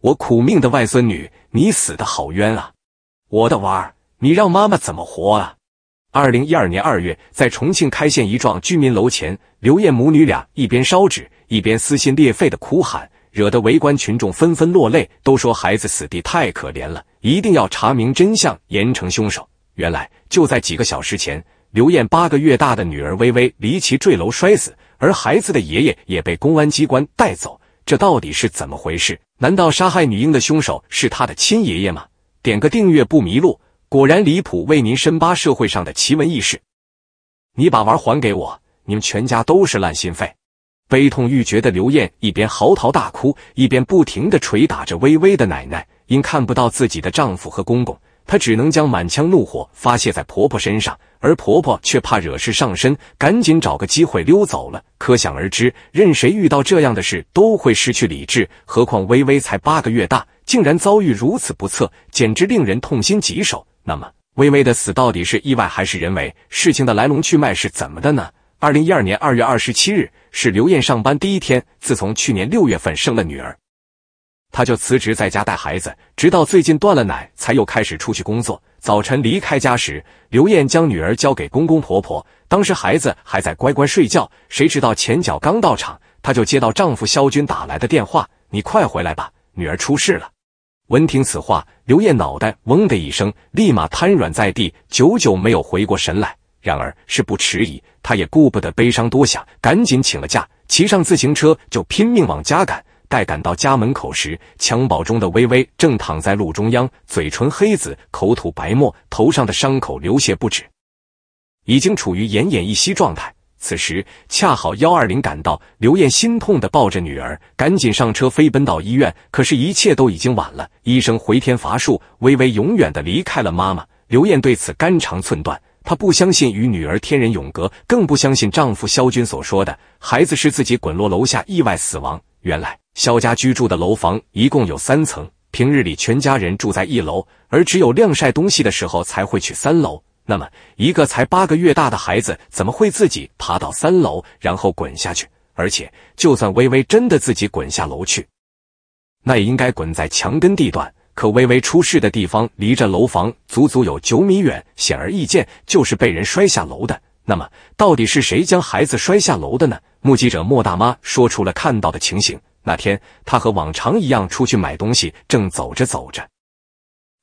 我苦命的外孙女，你死的好冤啊！我的娃儿，你让妈妈怎么活啊？二零一二年二月，在重庆开县一幢居民楼前，刘艳母女俩一边烧纸，一边撕心裂肺的哭喊，惹得围观群众纷纷落泪，都说孩子死的太可怜了，一定要查明真相，严惩凶手。原来就在几个小时前，刘艳八个月大的女儿微微离奇坠楼摔死，而孩子的爷爷也被公安机关带走。这到底是怎么回事？难道杀害女婴的凶手是他的亲爷爷吗？点个订阅不迷路。果然离谱，为您深扒社会上的奇闻异事。你把娃还给我！你们全家都是烂心肺！悲痛欲绝的刘艳一边嚎啕大哭，一边不停的捶打着微微的奶奶。因看不到自己的丈夫和公公。她只能将满腔怒火发泄在婆婆身上，而婆婆却怕惹事上身，赶紧找个机会溜走了。可想而知，任谁遇到这样的事都会失去理智，何况微微才八个月大，竟然遭遇如此不测，简直令人痛心疾首。那么，微微的死到底是意外还是人为？事情的来龙去脉是怎么的呢？二零一二年二月二十七日是刘艳上班第一天，自从去年六月份生了女儿。她就辞职在家带孩子，直到最近断了奶，才又开始出去工作。早晨离开家时，刘艳将女儿交给公公婆婆，当时孩子还在乖乖睡觉。谁知道前脚刚到场，她就接到丈夫肖军打来的电话：“你快回来吧，女儿出事了！”闻听此话，刘艳脑袋嗡的一声，立马瘫软在地，久久没有回过神来。然而是不迟疑，她也顾不得悲伤多想，赶紧请了假，骑上自行车就拼命往家赶。待赶到家门口时，襁褓中的微微正躺在路中央，嘴唇黑紫，口吐白沫，头上的伤口流血不止，已经处于奄奄一息状态。此时恰好幺二零赶到，刘艳心痛的抱着女儿，赶紧上车飞奔到医院。可是，一切都已经晚了，医生回天乏术，微微永远的离开了妈妈。刘艳对此肝肠寸断，她不相信与女儿天人永隔，更不相信丈夫肖军所说的“孩子是自己滚落楼下意外死亡”。原来。肖家居住的楼房一共有三层，平日里全家人住在一楼，而只有晾晒东西的时候才会去三楼。那么，一个才八个月大的孩子怎么会自己爬到三楼然后滚下去？而且，就算微微真的自己滚下楼去，那也应该滚在墙根地段。可微微出事的地方离这楼房足足有九米远，显而易见就是被人摔下楼的。那么，到底是谁将孩子摔下楼的呢？目击者莫大妈说出了看到的情形。那天，他和往常一样出去买东西，正走着走着，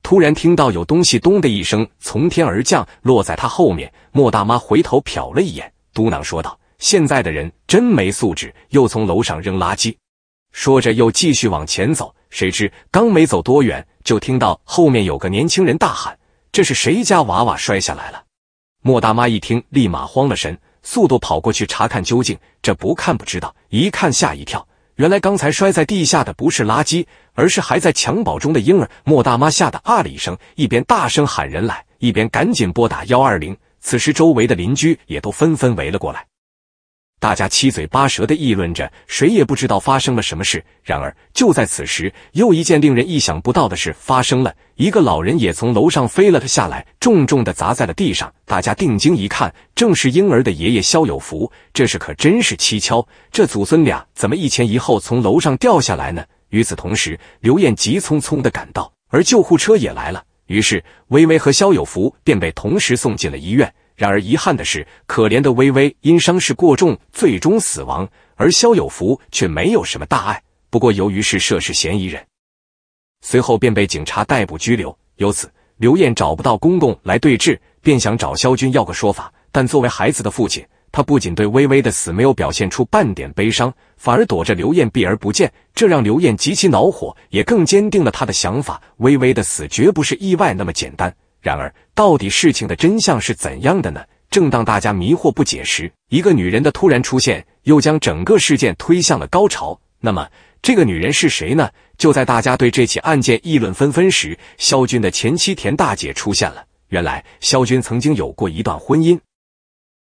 突然听到有东西“咚”的一声从天而降，落在他后面。莫大妈回头瞟了一眼，嘟囔说道：“现在的人真没素质，又从楼上扔垃圾。”说着又继续往前走。谁知刚没走多远，就听到后面有个年轻人大喊：“这是谁家娃娃摔下来了？”莫大妈一听，立马慌了神，速度跑过去查看究竟。这不看不知道，一看吓一跳。原来刚才摔在地下的不是垃圾，而是还在襁褓中的婴儿。莫大妈吓得啊了一声，一边大声喊人来，一边赶紧拨打幺二零。此时周围的邻居也都纷纷围了过来。大家七嘴八舌的议论着，谁也不知道发生了什么事。然而，就在此时，又一件令人意想不到的事发生了：一个老人也从楼上飞了下来，重重的砸在了地上。大家定睛一看，正是婴儿的爷爷肖有福。这事可真是蹊跷，这祖孙俩怎么一前一后从楼上掉下来呢？与此同时，刘艳急匆匆的赶到，而救护车也来了。于是，微微和肖有福便被同时送进了医院。然而遗憾的是，可怜的微微因伤势过重，最终死亡；而肖有福却没有什么大碍。不过由于是涉事嫌疑人，随后便被警察逮捕拘留。由此，刘艳找不到公公来对质，便想找肖军要个说法。但作为孩子的父亲，他不仅对微微的死没有表现出半点悲伤，反而躲着刘艳避而不见，这让刘艳极其恼火，也更坚定了他的想法：微微的死绝不是意外那么简单。然而，到底事情的真相是怎样的呢？正当大家迷惑不解时，一个女人的突然出现，又将整个事件推向了高潮。那么，这个女人是谁呢？就在大家对这起案件议论纷纷时，肖军的前妻田大姐出现了。原来，肖军曾经有过一段婚姻。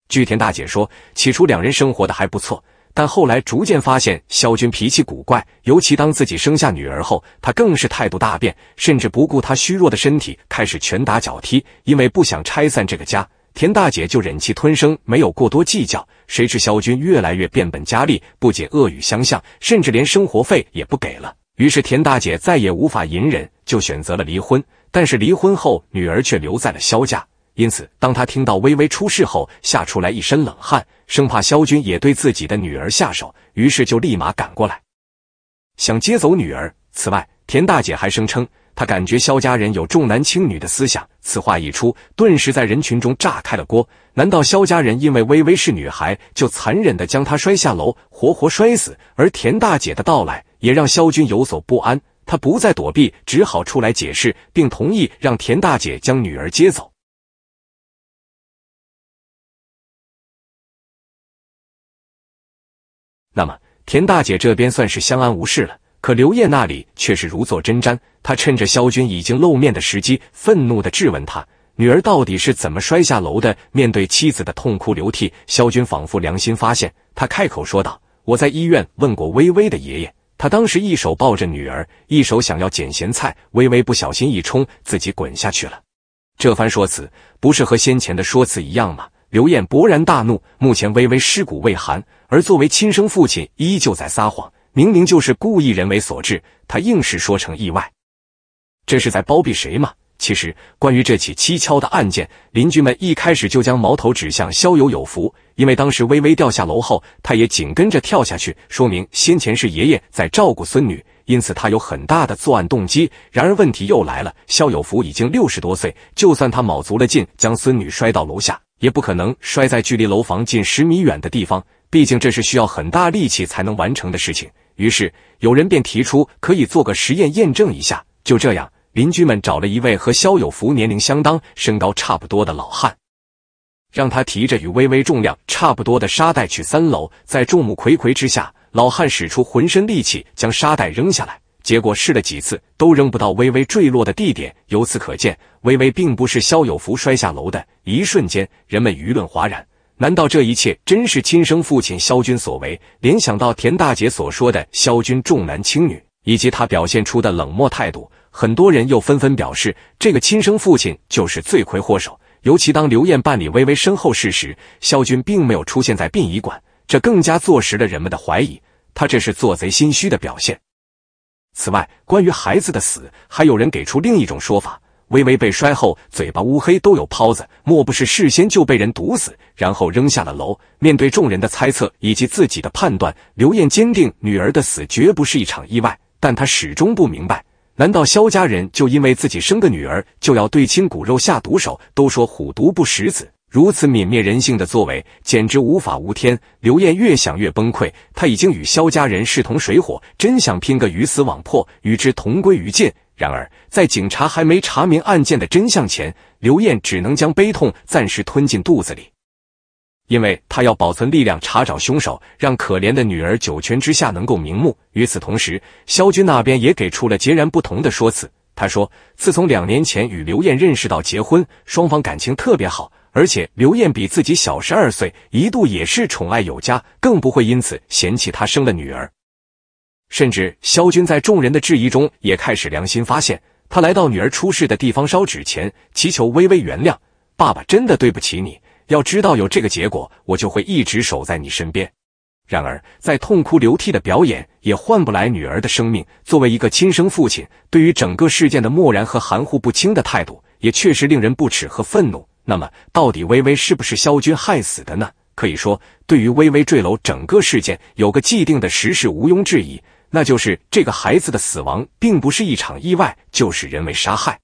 据田大姐说，起初两人生活的还不错。但后来逐渐发现，肖军脾气古怪，尤其当自己生下女儿后，他更是态度大变，甚至不顾他虚弱的身体开始拳打脚踢。因为不想拆散这个家，田大姐就忍气吞声，没有过多计较。谁知肖军越来越变本加厉，不仅恶语相向，甚至连生活费也不给了。于是田大姐再也无法隐忍，就选择了离婚。但是离婚后，女儿却留在了肖家，因此当她听到微微出事后，吓出来一身冷汗。生怕萧军也对自己的女儿下手，于是就立马赶过来，想接走女儿。此外，田大姐还声称她感觉萧家人有重男轻女的思想。此话一出，顿时在人群中炸开了锅。难道萧家人因为微微是女孩，就残忍的将她摔下楼，活活摔死？而田大姐的到来，也让萧军有所不安，他不再躲避，只好出来解释，并同意让田大姐将女儿接走。那么田大姐这边算是相安无事了，可刘艳那里却是如坐针毡。她趁着肖军已经露面的时机，愤怒的质问他：“女儿到底是怎么摔下楼的？”面对妻子的痛哭流涕，肖军仿佛良心发现，他开口说道：“我在医院问过微微的爷爷，他当时一手抱着女儿，一手想要捡咸菜，微微不小心一冲，自己滚下去了。”这番说辞不是和先前的说辞一样吗？刘艳勃然大怒，目前微微尸骨未寒。而作为亲生父亲，依旧在撒谎，明明就是故意人为所致，他硬是说成意外，这是在包庇谁吗？其实，关于这起蹊跷的案件，邻居们一开始就将矛头指向肖有有福，因为当时微微掉下楼后，他也紧跟着跳下去，说明先前是爷爷在照顾孙女，因此他有很大的作案动机。然而问题又来了，肖有福已经六十多岁，就算他卯足了劲将孙女摔到楼下，也不可能摔在距离楼房近十米远的地方。毕竟这是需要很大力气才能完成的事情，于是有人便提出可以做个实验验证一下。就这样，邻居们找了一位和肖有福年龄相当、身高差不多的老汉，让他提着与微微重量差不多的沙袋去三楼，在众目睽睽之下，老汉使出浑身力气将沙袋扔下来。结果试了几次都扔不到微微坠落的地点。由此可见，微微并不是肖有福摔下楼的。一瞬间，人们舆论哗然。难道这一切真是亲生父亲肖军所为？联想到田大姐所说的肖军重男轻女，以及他表现出的冷漠态度，很多人又纷纷表示，这个亲生父亲就是罪魁祸首。尤其当刘艳办理微微身后事时，肖军并没有出现在殡仪馆，这更加坐实了人们的怀疑。他这是做贼心虚的表现。此外，关于孩子的死，还有人给出另一种说法。微微被摔后，嘴巴乌黑，都有泡子，莫不是事先就被人毒死，然后扔下了楼？面对众人的猜测以及自己的判断，刘艳坚定，女儿的死绝不是一场意外。但她始终不明白，难道萧家人就因为自己生个女儿，就要对亲骨肉下毒手？都说虎毒不食子，如此泯灭人性的作为，简直无法无天。刘艳越想越崩溃，她已经与萧家人势同水火，真想拼个鱼死网破，与之同归于尽。然而，在警察还没查明案件的真相前，刘艳只能将悲痛暂时吞进肚子里，因为她要保存力量查找凶手，让可怜的女儿九泉之下能够瞑目。与此同时，肖军那边也给出了截然不同的说辞。他说，自从两年前与刘艳认识到结婚，双方感情特别好，而且刘艳比自己小十二岁，一度也是宠爱有加，更不会因此嫌弃她生了女儿。甚至肖军在众人的质疑中也开始良心发现，他来到女儿出事的地方烧纸钱，祈求微微原谅。爸爸真的对不起你，要知道有这个结果，我就会一直守在你身边。然而，在痛哭流涕的表演也换不来女儿的生命。作为一个亲生父亲，对于整个事件的漠然和含糊不清的态度，也确实令人不齿和愤怒。那么，到底微微是不是肖军害死的呢？可以说，对于微微坠楼整个事件，有个既定的实事毋庸置疑。那就是这个孩子的死亡并不是一场意外，就是人为杀害。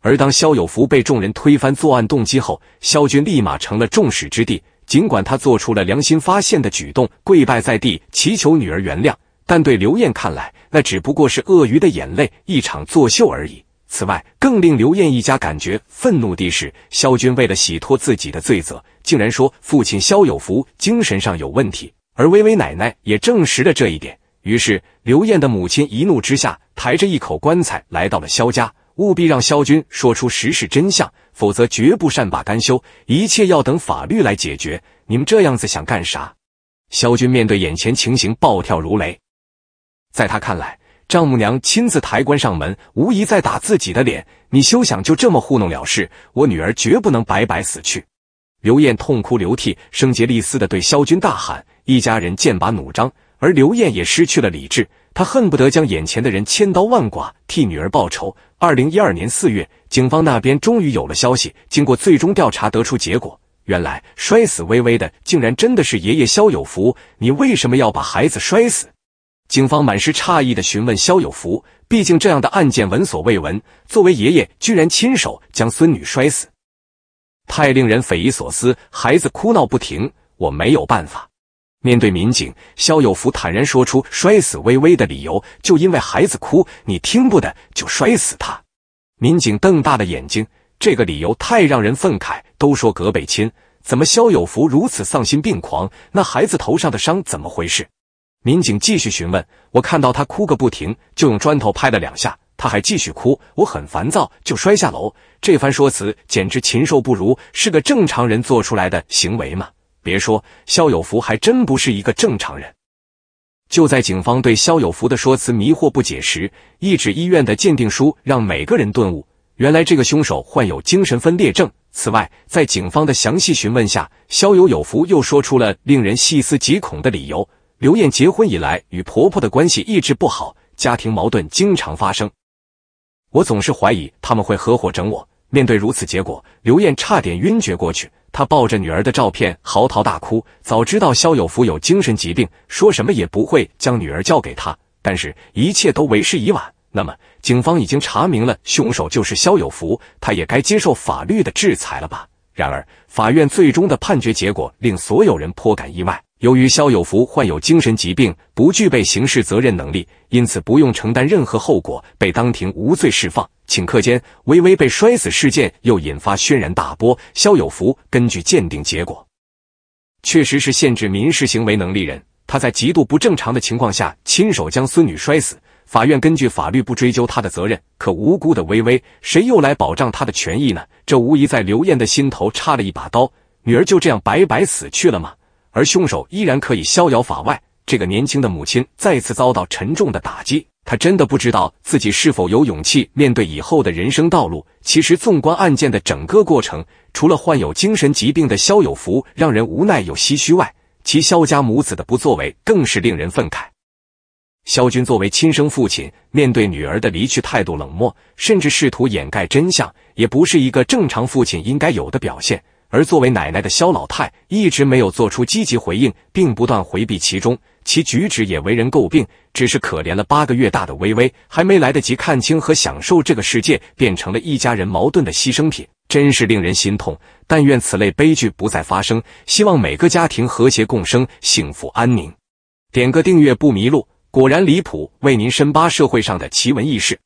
而当肖有福被众人推翻作案动机后，肖军立马成了众矢之的。尽管他做出了良心发现的举动，跪拜在地祈求女儿原谅，但对刘艳看来，那只不过是鳄鱼的眼泪，一场作秀而已。此外，更令刘艳一家感觉愤怒的是，肖军为了洗脱自己的罪责，竟然说父亲肖有福精神上有问题，而薇薇奶奶也证实了这一点。于是，刘艳的母亲一怒之下，抬着一口棺材来到了肖家，务必让肖军说出实事真相，否则绝不善罢甘休。一切要等法律来解决。你们这样子想干啥？肖军面对眼前情形，暴跳如雷。在他看来，丈母娘亲自抬棺上门，无疑在打自己的脸。你休想就这么糊弄了事！我女儿绝不能白白死去。刘艳痛哭流涕，声竭力嘶的对肖军大喊。一家人剑拔弩张。而刘艳也失去了理智，她恨不得将眼前的人千刀万剐，替女儿报仇。二零一二年四月，警方那边终于有了消息。经过最终调查，得出结果：原来摔死微微的，竟然真的是爷爷肖有福！你为什么要把孩子摔死？警方满是诧异的询问肖有福，毕竟这样的案件闻所未闻。作为爷爷，居然亲手将孙女摔死，太令人匪夷所思。孩子哭闹不停，我没有办法。面对民警，肖有福坦然说出摔死微微的理由，就因为孩子哭，你听不得就摔死他。民警瞪大了眼睛，这个理由太让人愤慨。都说隔辈亲，怎么肖有福如此丧心病狂？那孩子头上的伤怎么回事？民警继续询问。我看到他哭个不停，就用砖头拍了两下，他还继续哭，我很烦躁，就摔下楼。这番说辞简直禽兽不如，是个正常人做出来的行为吗？别说肖有福还真不是一个正常人。就在警方对肖有福的说辞迷惑不解时，一纸医院的鉴定书让每个人顿悟，原来这个凶手患有精神分裂症。此外，在警方的详细询问下，肖有有福又说出了令人细思极恐的理由：刘艳结婚以来与婆婆的关系一直不好，家庭矛盾经常发生，我总是怀疑他们会合伙整我。面对如此结果，刘艳差点晕厥过去。她抱着女儿的照片嚎啕大哭。早知道肖有福有精神疾病，说什么也不会将女儿交给他。但是，一切都为时已晚。那么，警方已经查明了凶手就是肖有福，他也该接受法律的制裁了吧？然而，法院最终的判决结果令所有人颇感意外。由于肖有福患有精神疾病，不具备刑事责任能力，因此不用承担任何后果，被当庭无罪释放。顷刻间，微微被摔死事件又引发轩然大波。肖有福根据鉴定结果，确实是限制民事行为能力人，他在极度不正常的情况下亲手将孙女摔死。法院根据法律不追究他的责任，可无辜的微微，谁又来保障他的权益呢？这无疑在刘艳的心头插了一把刀。女儿就这样白白死去了吗？而凶手依然可以逍遥法外，这个年轻的母亲再次遭到沉重的打击，她真的不知道自己是否有勇气面对以后的人生道路。其实，纵观案件的整个过程，除了患有精神疾病的肖有福让人无奈又唏嘘外，其肖家母子的不作为更是令人愤慨。肖军作为亲生父亲，面对女儿的离去态度冷漠，甚至试图掩盖真相，也不是一个正常父亲应该有的表现。而作为奶奶的肖老太一直没有做出积极回应，并不断回避其中，其举止也为人诟病。只是可怜了八个月大的微微，还没来得及看清和享受这个世界，变成了一家人矛盾的牺牲品，真是令人心痛。但愿此类悲剧不再发生，希望每个家庭和谐共生，幸福安宁。点个订阅不迷路，果然离谱，为您深扒社会上的奇闻异事。